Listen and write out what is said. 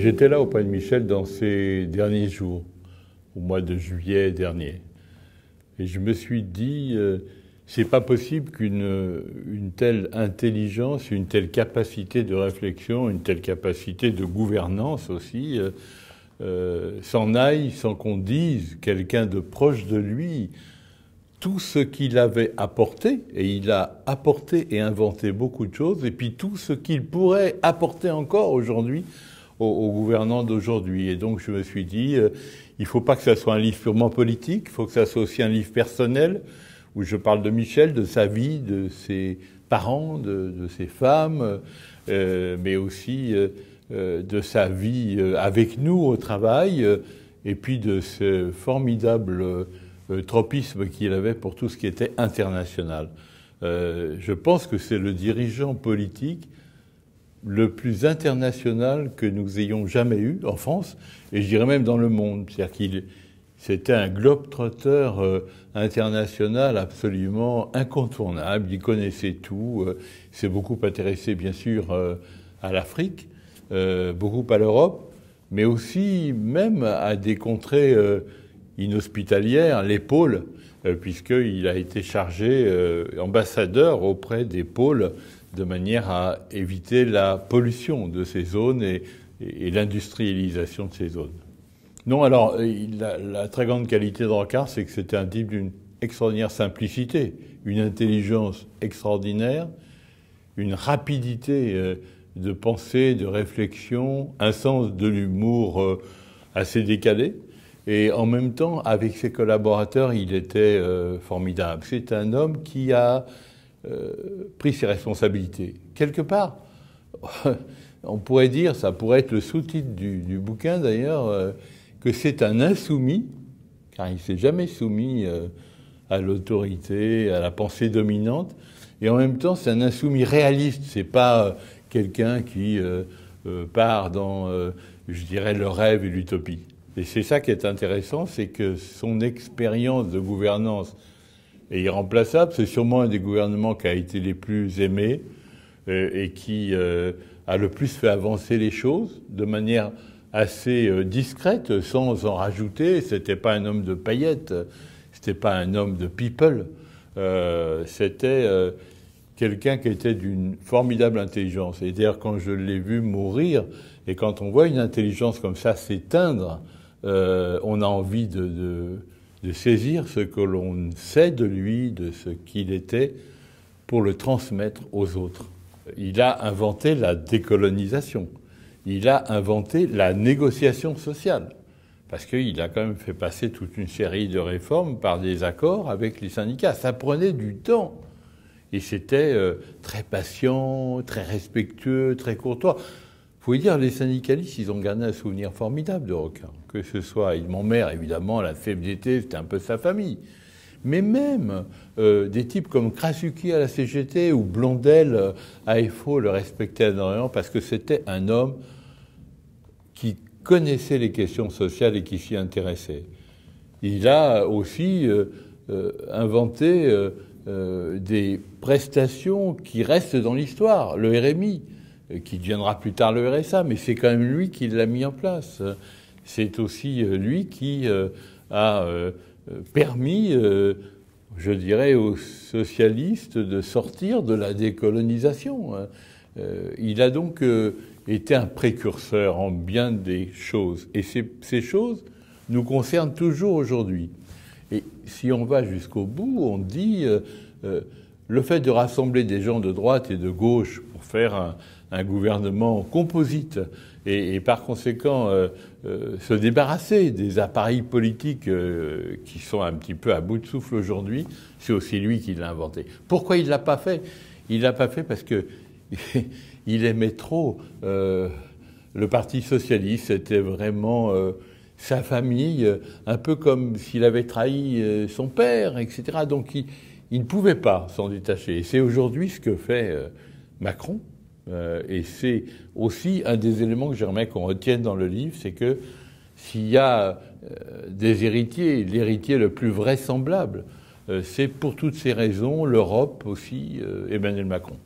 J'étais là au Palais de Michel dans ces derniers jours, au mois de juillet dernier. Et je me suis dit, euh, c'est pas possible qu'une une telle intelligence, une telle capacité de réflexion, une telle capacité de gouvernance aussi, euh, euh, s'en aille sans qu'on dise quelqu'un de proche de lui tout ce qu'il avait apporté, et il a apporté et inventé beaucoup de choses, et puis tout ce qu'il pourrait apporter encore aujourd'hui au gouvernant gouvernants d'aujourd'hui. Et donc je me suis dit, euh, il ne faut pas que ça soit un livre purement politique, il faut que ça soit aussi un livre personnel, où je parle de Michel, de sa vie, de ses parents, de, ses femmes, euh, mais aussi euh, de sa vie avec nous au travail, et puis de ce formidable tropisme qu'il avait pour tout ce qui était international. je pense que c'est le dirigeant politique le plus international que nous ayons jamais eu en France, et je dirais même dans le monde. C'est-à-dire qu'il c'était un globe-trotteur euh, international absolument incontournable. Il connaissait tout. Euh, il s'est beaucoup intéressé, bien sûr, euh, à l'Afrique, beaucoup à l'Europe, mais aussi même à des contrées inhospitalières, les pôles, puisqu'il a été chargé ambassadeur auprès des pôles de manière à éviter la pollution de ces zones et, l'industrialisation de ces zones. Non, alors, la, la très grande qualité de Rocard, c'est que c'était un type d'une extraordinaire simplicité, une intelligence extraordinaire, une rapidité euh, de pensée, de réflexion, un sens de l'humour euh, assez décalé. Et en même temps, avec ses collaborateurs, il était euh, formidable. C'est un homme qui a euh, pris ses responsabilités. Quelque part, on pourrait dire, ça pourrait être le sous-titre du, du, bouquin d'ailleurs, euh, que c'est un insoumis, car il s'est jamais soumis euh, à l'autorité, à la pensée dominante, et en même temps c'est un insoumis réaliste, c'est pas quelqu'un qui part dans, je dirais, le rêve et l'utopie. Et c'est ça qui est intéressant, c'est que son expérience de gouvernance et irremplaçable. C'est sûrement un des gouvernements qui a été les plus aimés euh, et qui euh, a le plus fait avancer les choses de manière assez euh, discrète, sans en rajouter. C'était pas un homme de paillettes, c'était pas un homme de people. c'était quelqu'un qui était d'une formidable intelligence. Et d'ailleurs, quand je l'ai vu mourir, et quand on voit une intelligence comme ça s'éteindre, on a envie de de saisir ce que l'on sait de lui, de ce qu'il était, pour le transmettre aux autres. Il a inventé la décolonisation, il a inventé la négociation sociale, parce qu'il a quand même fait passer toute une série de réformes par des accords avec les syndicats. Ça prenait du temps. Et c'était euh, très patient, très respectueux, très courtois pouvez dire, les syndicalistes, ils ont gardé un souvenir formidable de Roquin. Que ce soit, mon mère, évidemment, la d'été, c'était un peu sa famille. Mais même euh, des types comme Krasuki à la CGT ou Blondel euh, à FO le respectaient énormément parce que c'était un homme qui connaissait les questions sociales et qui s'y intéressait. Il a aussi euh, inventé des prestations qui restent dans l'histoire, le RMI. Euh, qui deviendra plus tard le RSA, mais c'est quand même lui qui l'a mis en place. C'est aussi euh, lui qui euh, a permis, je dirais, aux socialistes de sortir de la décolonisation. Hein. Il a donc été un précurseur en bien des choses. Et ces, choses nous concernent toujours aujourd'hui. Et si on va jusqu'au bout, on dit le fait de rassembler des gens de droite et de gauche pour faire un, gouvernement composite et, par conséquent euh, euh, se débarrasser des appareils politiques euh, qui sont un petit peu à bout de souffle aujourd'hui, c'est aussi lui qui l'a inventé. Pourquoi il ne l'a pas fait Il ne l'a pas fait parce qu'il aimait trop le Parti socialiste, c'était vraiment sa famille, euh, un peu comme s'il avait trahi euh, son père, etc. Donc il, ne pouvait pas s'en détacher. Et c'est aujourd'hui ce que fait euh, Macron. et c'est aussi un des éléments que j'aimerais qu'on retienne dans le livre, c'est que s'il y a des héritiers, l'héritier le plus vraisemblable, c'est pour toutes ces raisons l'Europe aussi, Emmanuel Macron.